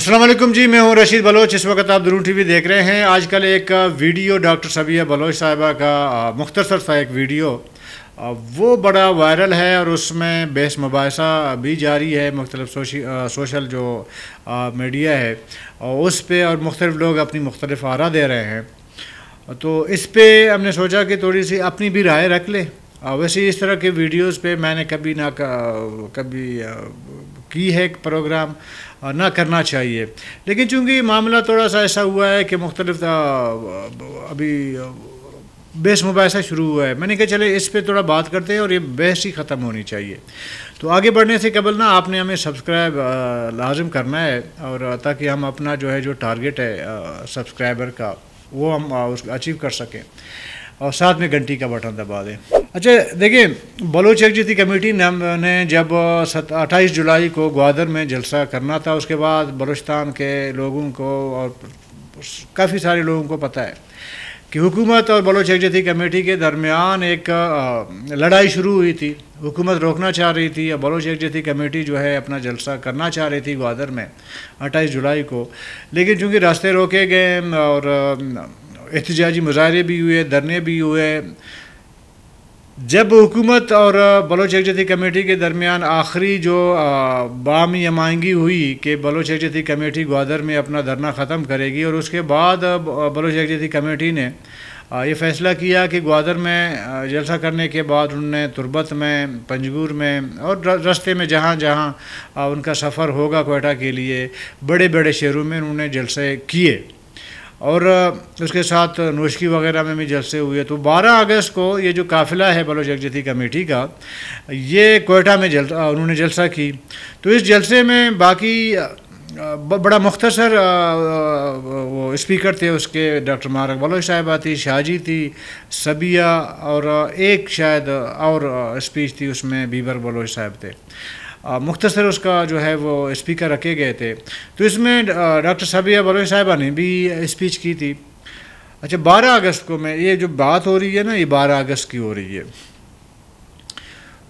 असलम जी मैं हूँ रशीद बलोच इस वक्त आप दुरू टीवी देख रहे हैं आजकल एक वीडियो डॉक्टर सबिया बलोच साहिबा का मुख्तसर सा एक वीडियो वो बड़ा वायरल है और उसमें बेस मुबासा भी जारी है मुख्तलिफ सोशल जो मीडिया है और उस पर और मुख्तलिफ लोग अपनी मुख्तलिफ आरा दे रहे हैं तो इस पर हमने सोचा कि थोड़ी सी अपनी भी राय रख लें वैसे इस तरह के वीडियोज़ पर मैंने कभी ना कभी की है एक प्रोग्राम ना करना चाहिए लेकिन चूँकि मामला थोड़ा सा ऐसा हुआ है कि मुख्तलिफ अभी बहस मुबासा शुरू हुआ है मैंने कहा चले इस पर थोड़ा बात करते हैं और ये बहस ही ख़त्म होनी चाहिए तो आगे बढ़ने से कबल ना आपने हमें सब्सक्राइब लाजम करना है और ताकि हम अपना जो है जो टारगेट है सब्सक्राइबर का वो हम उस अचीव कर सकें और साथ में घंटी का बटन दबा दें अच्छा देखिए बलोच एकजती कमेटी ने हमने जब अट्ठाईस जुलाई को ग्वादर में जलसा करना था उसके बाद बलोचस्तान के लोगों को और काफ़ी सारे लोगों को पता है कि हुकूमत और बलोच एकजती कमेटी के दरमियान एक लड़ाई शुरू हुई थी हुकूमत रोकना चाह रही थी और बलोच एकजती कमेटी जो है अपना जलसा करना चाह रही थी ग्वादर में अट्ठाईस जुलाई को लेकिन चूँकि रास्ते रोके गए और एहतजाजी मुजाहरे भी हुए धरने भी हुए जब हुकूमत और बलोच एकजती कमेटी के दरमियान आखिरी जो यह हमायगी हुई कि बलोच एकजती कमेटी ग्वादर में अपना धरना ख़त्म करेगी और उसके बाद बलोच एकजती कमेटी ने ये फ़ैसला किया कि ग्वादर में जलसा करने के बाद उन्होंने तुरबत में पंजगूर में और रास्ते में जहाँ जहाँ उनका सफ़र होगा कोयटा के लिए बड़े बड़े शहरों में उन्होंने जलसे किए और उसके साथ नुश्की वगैरह में भी जलसे हुए तो 12 अगस्त को ये जो काफिला है बलोच यकजती कमेटी का ये कोयटा में जल उन्होंने जलसा की तो इस जलसे में बाकी बड़ा मुख्तसर वो स्पीकर थे उसके डॉक्टर मारक बलोच साहिबा थी शाहजी थी सबिया और एक शायद और स्पीच थी उसमें बीबर बलोच साहब थे मुख्तसर उसका जो है वो स्पीकर रखे गए थे तो इसमें डॉक्टर सबिया बलोई साहिबा ने भी स्पीच की थी अच्छा 12 अगस्त को मैं ये जो बात हो रही है ना ये 12 अगस्त की हो रही है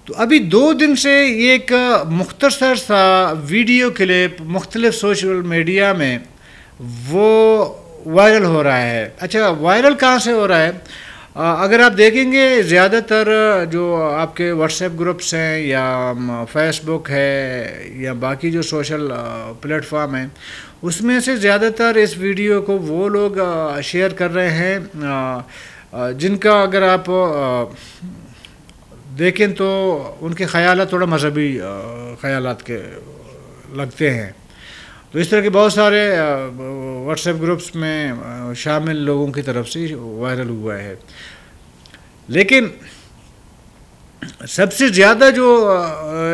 तो अभी दो दिन से ये एक मुख्तसर सा वीडियो क्लिप मुख्तलिफ सोशल मीडिया में वो वायरल हो रहा है अच्छा वायरल कहाँ से हो रहा है अगर आप देखेंगे ज़्यादातर जो आपके व्हाट्सएप ग्रुप्स हैं या फेसबुक है या बाकी जो सोशल प्लेटफॉर्म हैं उसमें से ज़्यादातर इस वीडियो को वो लोग शेयर कर रहे हैं जिनका अगर आप देखें तो उनके ख्याल थोड़ा मजहबी ख्याल के लगते हैं तो इस तरह के बहुत सारे व्हाट्सएप ग्रुप्स में शामिल लोगों की तरफ से वायरल हुआ है लेकिन सबसे ज़्यादा जो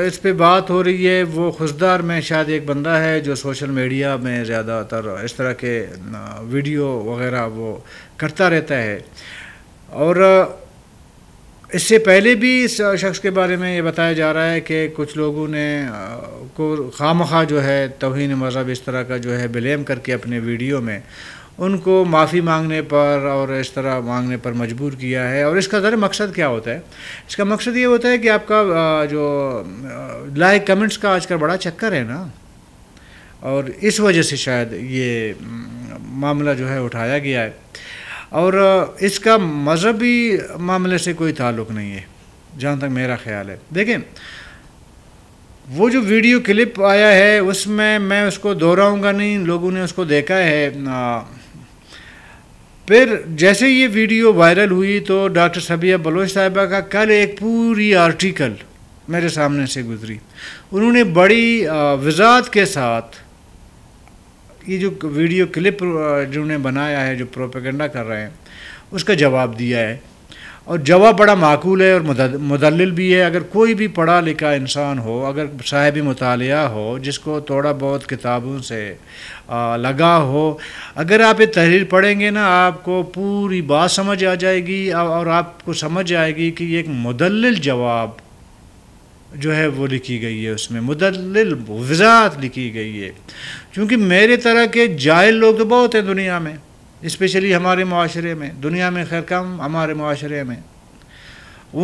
इस पे बात हो रही है वो खुशदार में शायद एक बंदा है जो सोशल मीडिया में ज़्यादातर इस तरह के वीडियो वगैरह वो करता रहता है और इससे पहले भी इस शख्स के बारे में ये बताया जा रहा है कि कुछ लोगों ने को खाम खा जो है तोहन मज़हब इस तरह का जो है ब्लेम करके अपने वीडियो में उनको माफ़ी मांगने पर और इस तरह मांगने पर मजबूर किया है और इसका ज़रा मकसद क्या होता है इसका मकसद ये होता है कि आपका जो लाइक कमेंट्स का आजकल बड़ा चक्कर है ना और इस वजह से शायद ये मामला जो है उठाया गया है और इसका मजहबी मामले से कोई ताल्लुक़ नहीं है जहाँ तक मेरा ख्याल है देखें वो जो वीडियो क्लिप आया है उसमें मैं उसको दोहराऊंगा नहीं लोगों ने उसको देखा है आ, फिर जैसे ये वीडियो वायरल हुई तो डॉक्टर सबिया बलोच साहिबा का कल एक पूरी आर्टिकल मेरे सामने से गुजरी उन्होंने बड़ी वजात के साथ ये जो वीडियो क्लिप जिन्होंने बनाया है जो प्रोपेगेंडा कर रहे हैं उसका जवाब दिया है और जवाब बड़ा माकूल है और मुदलिल भी है अगर कोई भी पढ़ा लिखा इंसान हो अगर साहिब मताल हो जिसको थोड़ा बहुत किताबों से लगा हो अगर आप ये तहरीर पढ़ेंगे ना आपको पूरी बात समझ आ जाएगी और आपको समझ आएगी कि ये एक मुदलिल जवाब जो है वो लिखी गई है उसमें मुदल वजात लिखी गई है क्योंकि मेरे तरह के जाहिल लोग तो बहुत हैं दुनिया में इस्पेशली हमारे माशरे में दुनिया में खैर कम हमारे माशरे में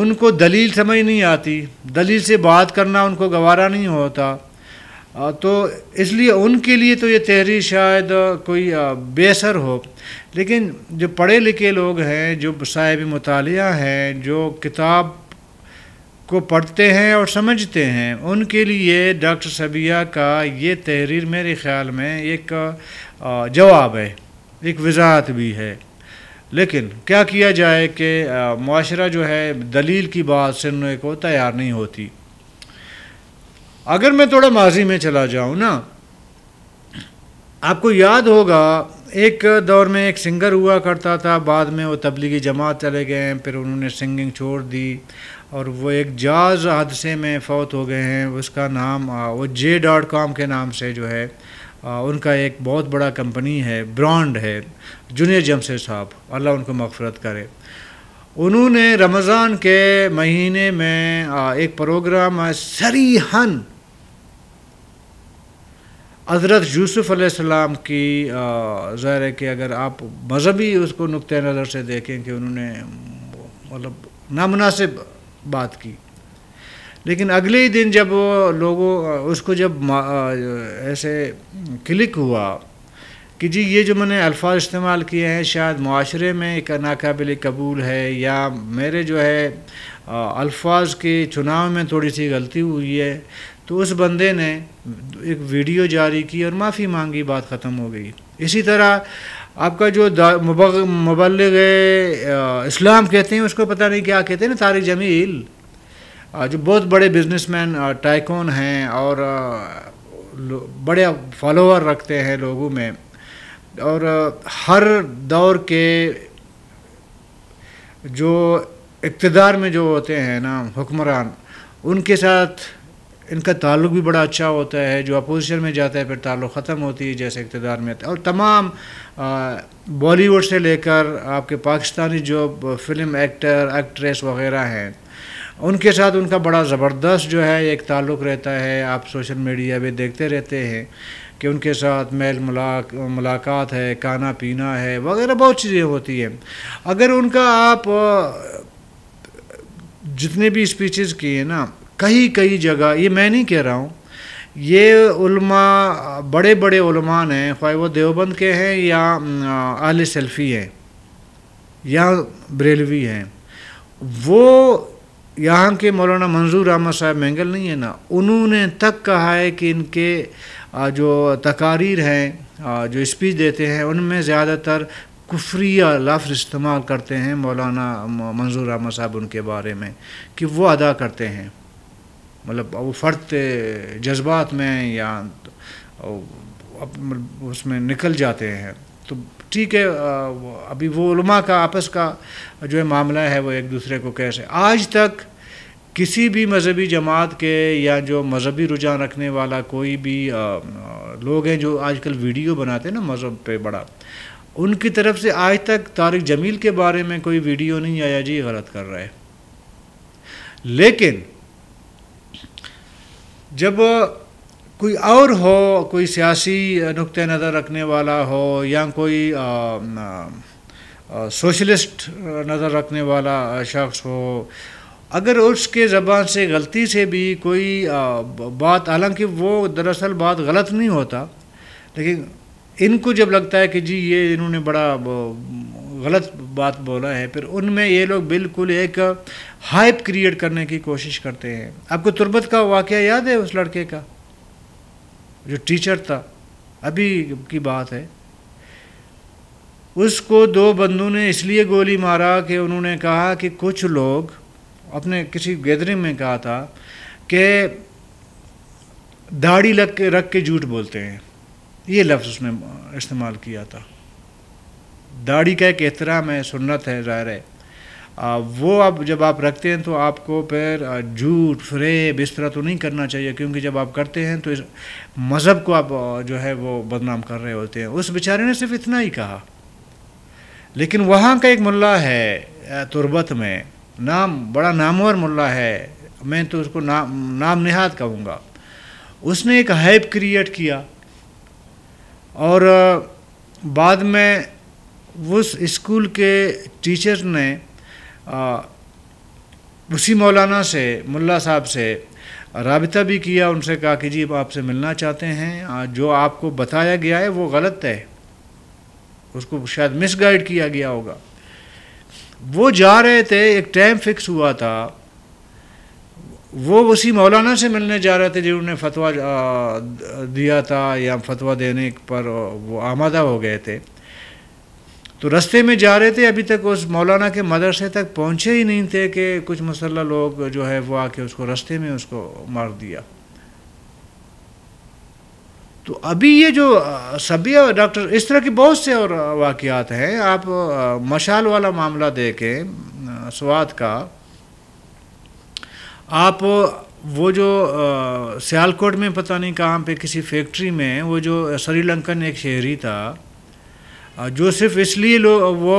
उनको दलील समझ नहीं आती दलील से बात करना उनको गवारा नहीं होता तो इसलिए उनके लिए तो ये तहरीर शायद कोई बेसर हो लेकिन जो पढ़े लिखे लोग हैं जो साहिब मताल हैं जो किताब को पढ़ते हैं और समझते हैं उनके लिए डॉक्टर सबिया का ये तहरीर मेरे ख्याल में एक जवाब है एक वजात भी है लेकिन क्या किया जाए कि माशरा जो है दलील की बात सुनने को तैयार नहीं होती अगर मैं थोड़ा माजी में चला जाऊँ ना आपको याद होगा एक दौर में एक सिंगर हुआ करता था बाद में वो तबलीगी जमात चले गए फिर उन्होंने सिंगिंग छोड़ दी और वो एक जाज़ हादसे में फ़ौत हो गए हैं उसका नाम वो जे डॉट कॉम के नाम से जो है उनका एक बहुत बड़ा कंपनी है ब्रांड है जूनियर जमशेद साहब अल्लाह उनको मफ़रत करे उन्होंने रमज़ान के महीने में एक प्रोग्राम सरीहन हज़रत यूसुफ़ अलैहिस्सलाम की ज़ाहिर है कि अगर आप मज़हबी उसको नुक़ नज़र से देखें कि उन्होंने मतलब नामनासिब बात की लेकिन अगले ही दिन जब लोगों उसको जब ऐसे क्लिक हुआ कि जी ये जो मैंने अल्फाज इस्तेमाल किए हैं शायद माशरे में एक नाकबिल कबूल है या मेरे जो है अल्फाज के चुनाव में थोड़ी सी गलती हुई है तो उस बंदे ने एक वीडियो जारी की और माफ़ी मांगी बात ख़त्म हो गई इसी तरह आपका जो मुबलग इस्लाम कहते हैं उसको पता नहीं क्या कहते हैं ना तारिक जमील जो बहुत बड़े बिजनेसमैन टाइकोन हैं और बड़े फॉलोअर रखते हैं लोगों में और हर दौर के जो इकतदार में जो होते हैं ना हुक्मरान उनके साथ इनका ताल्लुक भी बड़ा अच्छा होता है जो अपोजिशन में जाता है फिर ताल्लुक ख़त्म होती है जैसे इकतदार में आता है और तमाम बॉलीवुड से लेकर आपके पाकिस्तानी जो फिल्म एक्टर एक्ट्रेस वगैरह हैं उनके साथ उनका बड़ा ज़बरदस्त जो है एक ताल्लुक़ रहता है आप सोशल मीडिया पर देखते रहते हैं कि उनके साथ मेल मुलाक मुलाकात है खाना पीना है वगैरह बहुत चीज़ें होती हैं अगर उनका आप जितने भी स्पीचेस किए ना कई कई जगह ये मैं नहीं कह रहा हूँ ये उल्मा बड़े बड़े उल्मा हैं ख्वाह वो देवबंद के हैं या आल सेल्फ़ी हैं या बरेलवी हैं वो यहाँ के मौलाना मंजूर अहमद साहब मैंगल नहीं है ना उन्होंने तक कहा है कि इनके जो तकारीर हैं जो स्पीच देते हैं उनमें ज़्यादातर कुफ्रिया लफ्ज़ इस्तेमाल करते हैं मौलाना मंजूर अहमद साहब उनके बारे में कि वो अदा करते हैं मतलब वो फ़र्द जज्बात में या तो उसमें निकल जाते हैं तो ठीक है अभी वो वोमा का आपस का जो है मामला है वो एक दूसरे को कैसे आज तक किसी भी मजहबी जमात के या जो मजहबी रुझान रखने वाला कोई भी लोग हैं जो आजकल वीडियो बनाते हैं ना मज़हब पे बड़ा उनकी तरफ से आज तक तारिक जमील के बारे में कोई वीडियो नहीं आया जी गलत कर रहा है लेकिन जब कोई और हो कोई सियासी नुक़ नज़र रखने वाला हो या कोई सोशलिस्ट नज़र रखने वाला शख्स हो अगर उसके ज़बान से गलती से भी कोई बात हालांकि वो दरअसल बात गलत नहीं होता लेकिन इनको जब लगता है कि जी ये इन्होंने बड़ा गलत बात बोला है फिर उनमें ये लोग बिल्कुल एक हाइप क्रिएट करने की कोशिश करते हैं आपको तुरबत का वाक़ याद है उस लड़के का जो टीचर था अभी की बात है उसको दो बंदों ने इसलिए गोली मारा कि उन्होंने कहा कि कुछ लोग अपने किसी गैदरिंग में कहा था कि दाढ़ी लग के रख के झूठ बोलते हैं ये लफ्ज़ उसने इस्तेमाल किया था दाढ़ी का एक एहतराम है सुन्नत है ज़ाहिर है आ, वो आप जब आप रखते हैं तो आपको फिर झूठ फ्रेब इस तरह तो नहीं करना चाहिए क्योंकि जब आप करते हैं तो इस मज़हब को आप जो है वो बदनाम कर रहे होते हैं उस बेचारे ने सिर्फ इतना ही कहा लेकिन वहाँ का एक मुल्ला है तुरबत में नाम बड़ा नामवर मुल्ला है मैं तो उसको नाम नाम निहाद कहूँगा उसने एक हैप क्रिएट किया और बाद में उस स्कूल के टीचर ने उसी मौलाना से मुल्ला साहब से रबता भी किया उनसे कहा कि जी आपसे मिलना चाहते हैं जो आपको बताया गया है वो गलत है उसको शायद मिस गाइड किया गया होगा वो जा रहे थे एक टाइम फिक्स हुआ था वो उसी मौलाना से मिलने जा रहे थे जिन्होंने फतवा दिया था या फतवा देने पर वो आमादा हो गए थे तो रास्ते में जा रहे थे अभी तक उस मौलाना के मदरसे तक पहुँचे ही नहीं थे कि कुछ मसल्ला लोग जो है वो आके उसको रास्ते में उसको मार दिया तो अभी ये जो सभी डॉक्टर इस तरह के बहुत से और वाकियात हैं आप मशाल वाला मामला देखें स्वाद का आप वो जो सियालकोट में पता नहीं कहाँ पे किसी फैक्ट्री में वो जो श्रीलंकन एक शहरी था जो सिर्फ इसलिए लोग वो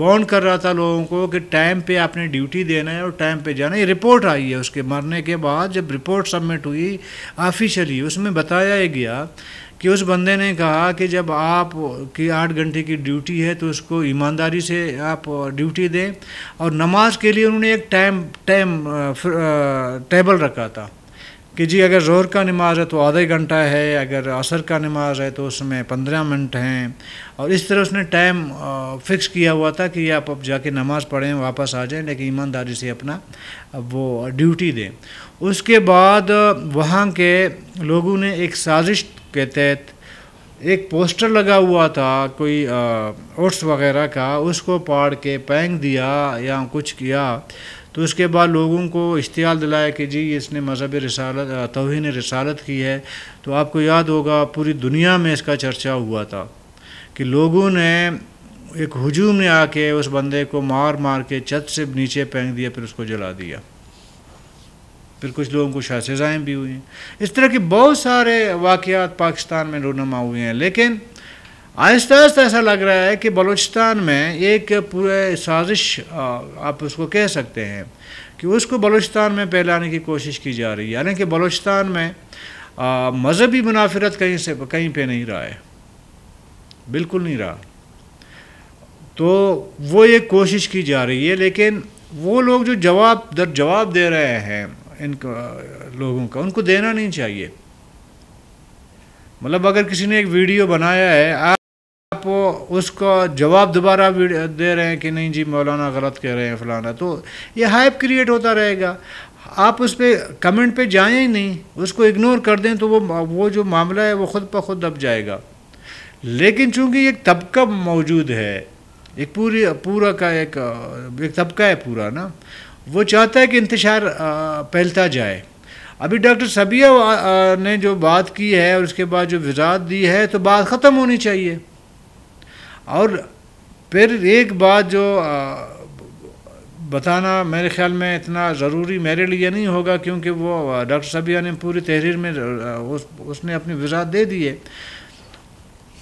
बॉन्ड कर रहा था लोगों को कि टाइम पे आपने ड्यूटी देना है और टाइम पे जाना है रिपोर्ट आई है उसके मरने के बाद जब रिपोर्ट सबमिट हुई ऑफिशियली उसमें बताया गया कि उस बंदे ने कहा कि जब आप की आठ घंटे की ड्यूटी है तो उसको ईमानदारी से आप ड्यूटी दें और नमाज के लिए उन्होंने एक टाइम टाइम टेबल रखा था कि जी अगर जोहर का नमाज है तो आधा घंटा है अगर असर का नमाज है तो उसमें पंद्रह मिनट हैं और इस तरह उसने टाइम फिक्स किया हुआ था कि आप अब जाके नमाज़ पढ़ें वापस आ जाएं लेकिन ईमानदारी से अपना वो ड्यूटी दें उसके बाद वहाँ के लोगों ने एक साजिश के तहत एक पोस्टर लगा हुआ था कोई ओट्स वगैरह का उसको पाड़ के पैंग दिया या कुछ किया तो उसके बाद लोगों को इश्तियाल दिलाया कि जी इसने मजहब रसालत तोहन रसालत की है तो आपको याद होगा पूरी दुनिया में इसका चर्चा हुआ था कि लोगों ने एक हजूम ने आके उस बंदे को मार मार के छत से नीचे फेंक दिया फिर उसको जला दिया फिर कुछ लोगों को शाह सज़ाएँ भी हुई हैं इस तरह के बहुत सारे वाक़ पाकिस्तान में रोनमा हुए हैं लेकिन आहिस्ता आहिस्ता ऐसा लग रहा है कि बलूचिस्तान में एक पूरे साजिश आप उसको कह सकते हैं कि उसको बलूचिस्तान में फैलाने की कोशिश की जा रही है यानी कि बलूचिस्तान में मजहबी मुनाफरत कहीं से कहीं पे नहीं रहा है बिल्कुल नहीं रहा तो वो ये कोशिश की जा रही है लेकिन वो लोग जो जवाब दर जवाब दे रहे हैं इन लोगों का उनको देना नहीं चाहिए मतलब अगर किसी ने एक वीडियो बनाया है आप उसका जवाब दोबारा दे रहे हैं कि नहीं जी मौलाना गलत कह रहे हैं फलाना तो ये हाइप क्रिएट होता रहेगा आप उस पर कमेंट पे जाएँ ही नहीं उसको इग्नोर कर दें तो वो वो जो मामला है वो खुद ब खुद दब जाएगा लेकिन चूंकि एक तबका मौजूद है एक पूरी पूरा का एक एक तबका है पूरा ना वो चाहता है कि इंतजार फैलता जाए अभी डॉक्टर सबिया ने जो बात की है और उसके बाद जो विजात दी है तो बात ख़त्म होनी चाहिए और फिर एक बात जो बताना मेरे ख्याल में इतना ज़रूरी मेरे लिए नहीं होगा क्योंकि वो डॉक्टर सबिया ने पूरी तहरीर में उस, उसने अपनी वजात दे दी है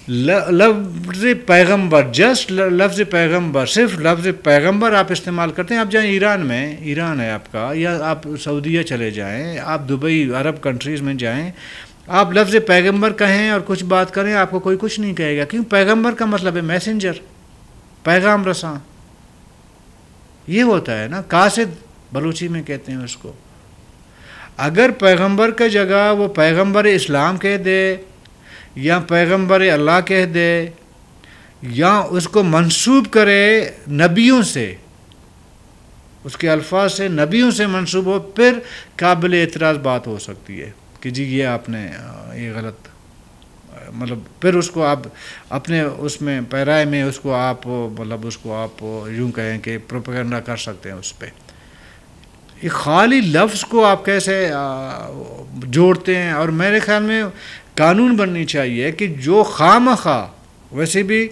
लफ्ज़ पैगंबर जस्ट लफ्ज़ पैगंबर सिर्फ लफ्ज़ पैगंबर आप इस्तेमाल करते हैं आप जाएं ईरान में ईरान है आपका या आप सऊदीया चले जाएं आप दुबई अरब कंट्रीज़ में जाएं आप लफ्ज़ पैगंबर कहें और कुछ बात करें आपको कोई कुछ नहीं कहेगा क्यों पैगंबर का मतलब है मैसेंजर पैगाम रसा ये होता है ना कासिद बलूची में कहते हैं उसको अगर पैगंबर के जगह वो पैगंबर इस्लाम कह दे या पैगंबर अल्लाह कह दे या उसको मंसूब करे नबियों से उसके अल्फाज से नबियों से मंसूब हो फिर काबिल एतराज़ बात हो सकती है कि जी ये आपने ये गलत मतलब फिर उसको आप अपने उसमें पैराए में उसको आप मतलब उसको आप यूँ कहें कि प्रोपेगेंडा कर सकते हैं उस पर ये खाली लफ्ज़ को आप कैसे जोड़ते हैं और मेरे ख्याल में कानून बननी चाहिए कि जो खाम खा वैसे भी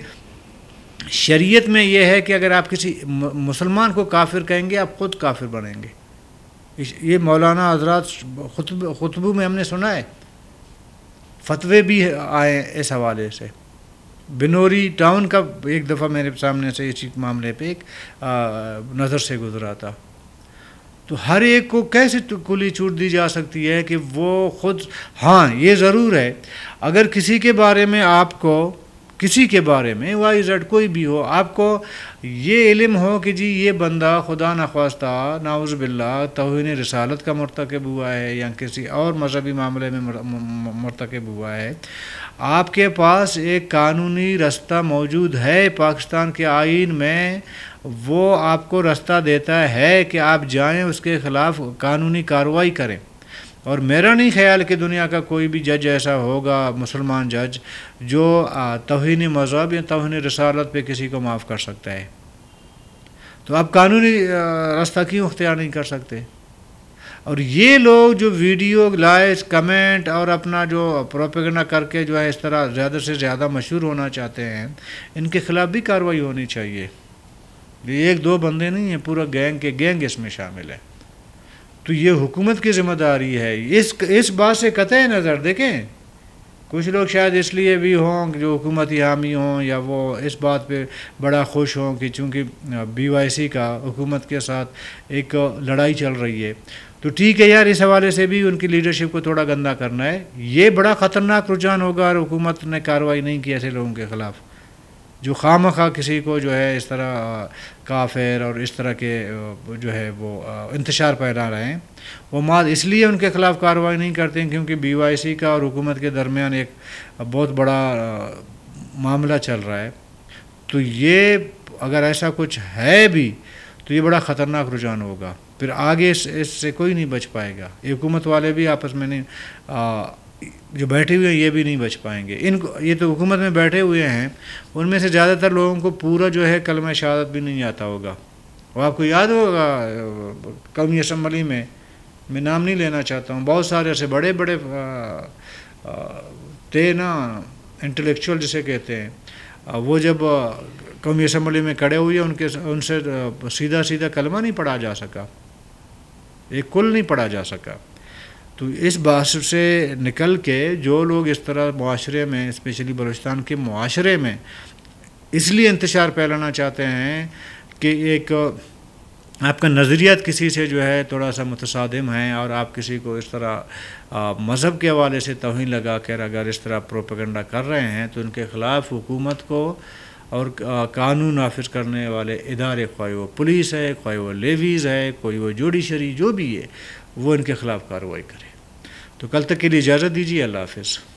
शरीयत में यह है कि अगर आप किसी मुसलमान को काफिर कहेंगे आप ख़ुद काफिर बनेंगे ये मौलाना हजरात खुतब खुतबू में हमने सुना है फतवे भी आए इस हवाले से बिनोरी टाउन का एक दफ़ा मेरे सामने से इसी मामले पे एक नज़र से गुजरा था तो हर एक को कैसे कुली छूट दी जा सकती है कि वो खुद हाँ ये ज़रूर है अगर किसी के बारे में आपको किसी के बारे में वाई जेड कोई भी हो आपको ये इलम हो कि जी ये बंदा खुदा नख्वास्ता नाउज़ बिल्ला तोहन रसालत का मरतकब हुआ है या किसी और मजहबी मामले में मरतकब हुआ है आपके पास एक कानूनी रास्ता मौजूद है पाकिस्तान के आइन में वो आपको रास्ता देता है कि आप जाएँ उसके ख़िलाफ़ कानूनी कार्रवाई करें और मेरा नहीं ख्याल कि दुनिया का कोई भी जज ऐसा होगा मुसलमान जज जो तोहन मज़हब या तोहन रसालत पे किसी को माफ़ कर सकता है तो आप कानूनी रास्ता क्यों अख्तियार नहीं कर सकते और ये लोग जो वीडियो लाइक्स कमेंट और अपना जो प्रोपेगना करके जो है इस तरह ज़्यादा से ज़्यादा मशहूर होना चाहते हैं इनके ख़िलाफ़ भी कार्रवाई होनी चाहिए ये एक दो बंदे नहीं हैं पूरा गैंग के गैंग इसमें शामिल है तो ये हुकूमत की जिम्मेदारी है इस इस बात से कत नज़र देखें कुछ लोग शायद इसलिए भी हों जो हुकूमती हामी हों या वो इस बात पे बड़ा खुश हों कि चूँकि बीवाईसी का हुकूमत के साथ एक लड़ाई चल रही है तो ठीक है यार इस हवाले से भी उनकी लीडरशिप को थोड़ा गंदा करना है ये बड़ा ख़तरनाक रुझान होगा और हुकूमत ने कार्रवाई नहीं की ऐसे लोगों के ख़िलाफ़ जो खाम खा किसी को जो है इस तरह काफिर और इस तरह के जो है वो इंतशार पैदा रहे हैं वो माद इसलिए उनके ख़िलाफ़ कार्रवाई नहीं करते हैं क्योंकि बी वाई सी का और हुकूमत के दरमियान एक बहुत बड़ा मामला चल रहा है तो ये अगर ऐसा कुछ है भी तो ये बड़ा ख़तरनाक रुझान होगा फिर आगे इससे इस कोई नहीं बच पाएगा हुकूमत वाले भी आपस में नहीं आ, जो बैठे हुए हैं ये भी नहीं बच पाएंगे इनको ये तो हुकूमत में बैठे हुए हैं उनमें से ज़्यादातर लोगों को पूरा जो है कलम शहादत भी नहीं आता होगा और आपको याद होगा कौमी असम्बली में मैं नाम नहीं लेना चाहता हूँ बहुत सारे ऐसे बड़े बड़े थे ना इंटेलेक्चुअल जिसे कहते हैं वो जब कौमी असम्बली में खड़े हुए उनके उनसे सीधा सीधा कलमा नहीं पढ़ा जा सका एक कुल नहीं पढ़ा जा सका तो इस बात से निकल के जो लोग इस तरह माशरे में स्पेशली बलोचिस्तान के माशरे में इसलिए इंतजार फैलाना चाहते हैं कि एक आपका नज़रियात किसी से जो है थोड़ा सा मुतसादम है और आप किसी को इस तरह मज़हब के हवाले से तोहन लगा कर अगर इस तरह प्रोपगंडा कर रहे हैं तो उनके ख़िलाफ़ हुकूमत को और कानून नाफिज करने वाले इदारे ख्वाह वो पुलिस है ख्वाह वो लेवीज़ है कोई वो जुडिशरी जो भी है वो इनके ख़िलाफ़ कार्रवाई करें तो कल तक के लिए इजाज़त दीजिए अल्लाह हाफ